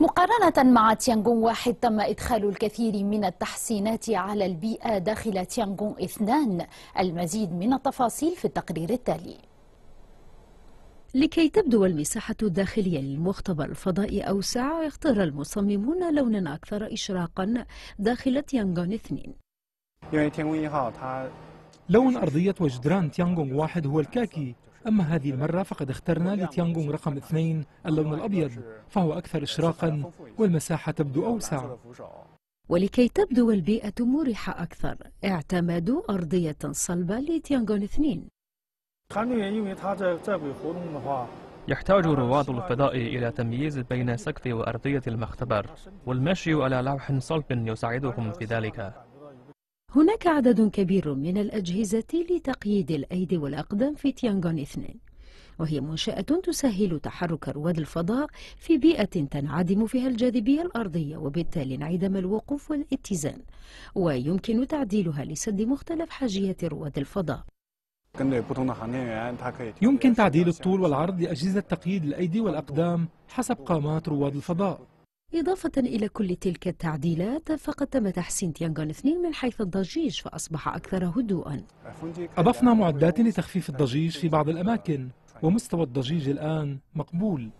مقارنة مع تيانغون واحد تم إدخال الكثير من التحسينات على البيئة داخل تيانغون اثنان المزيد من التفاصيل في التقرير التالي لكي تبدو المساحة الداخلية للمختبر الفضائي أوسع اختار المصممون لونا أكثر إشراقا داخل تيانغون اثنين لون أرضية وجدران تيانغون واحد هو الكاكي أما هذه المرة فقد اخترنا لتيانغونغ رقم اثنين اللون الأبيض فهو أكثر إشراقا والمساحة تبدو أوسع ولكي تبدو البيئة مريحة أكثر اعتمدوا أرضية صلبة لتيانغون اثنين يحتاج رواد الفضاء إلى تمييز بين سقف وأرضية المختبر والمشي على لوح صلب يساعدهم في ذلك هناك عدد كبير من الأجهزة لتقييد الأيدي والأقدام في تيانغون 2 وهي منشأة تسهل تحرك رواد الفضاء في بيئة تنعدم فيها الجاذبية الأرضية وبالتالي انعدم الوقوف والاتزان ويمكن تعديلها لسد مختلف حاجيات رواد الفضاء يمكن تعديل الطول والعرض لأجهزة تقييد الأيدي والأقدام حسب قامات رواد الفضاء إضافة إلى كل تلك التعديلات فقد تم تحسين تيانغون 2 من حيث الضجيج فأصبح أكثر هدوءا أضفنا معدات لتخفيف الضجيج في بعض الأماكن ومستوى الضجيج الآن مقبول